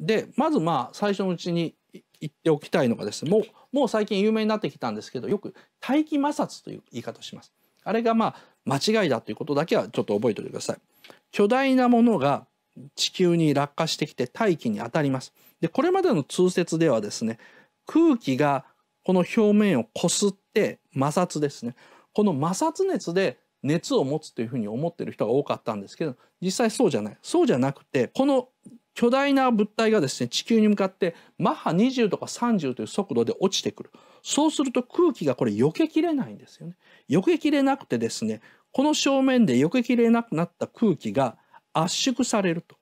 でまずまあ最初のうちに言っておきたいのがですねもうもう最近有名になってきたんですけどよく大気摩擦という言い方をします。あれがまあ間違いだということだけはちょっと覚えておいてください。巨大なものが地球に落下してきて大気に当たります。でこれまでの通説ではですね空気がこの表面をこすって摩擦ですねこの摩擦熱で熱を持つというふうに思ってる人が多かったんですけど実際そうじゃないそうじゃなくてこの巨大な物体がですね地球に向かってマッハ20とか30という速度で落ちてくるそうすると空気がこれ避けきれないんですよね避けきれなくてですねこの正面で避けきれなくなった空気が圧縮されると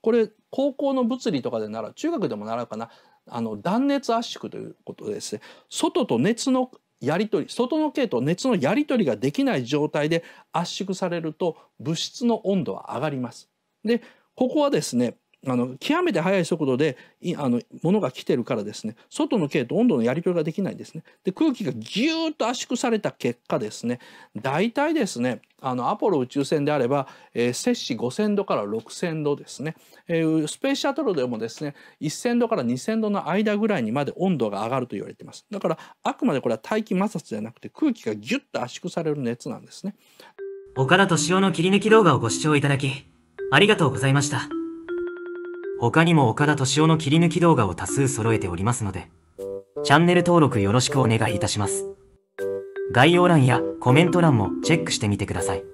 これ高校の物理とかでなら中学でも習うかなあの断熱圧縮ということでですね外と熱のやり取り外の系と熱のやり取りができない状態で圧縮されると物質の温度は上がります。でここはですねあの極めて速い速度であの物が来てるからですね外の径と温度のやり取りができないんですね。で空気がぎゅーっと圧縮された結果ですね大体ですねあのアポロ宇宙船であれば、えー、摂氏5,000度から6,000度ですね、えー、スペースシャトルでもですね1,000度から2,000度の間ぐらいにまで温度が上がると言われてますだからあくまでこれは大気摩擦じゃなくて空気がギュッと圧縮される熱なんですね岡田敏夫の切り抜き動画をご視聴いただきありがとうございました。他にも岡田敏夫の切り抜き動画を多数揃えておりますので、チャンネル登録よろしくお願いいたします。概要欄やコメント欄もチェックしてみてください。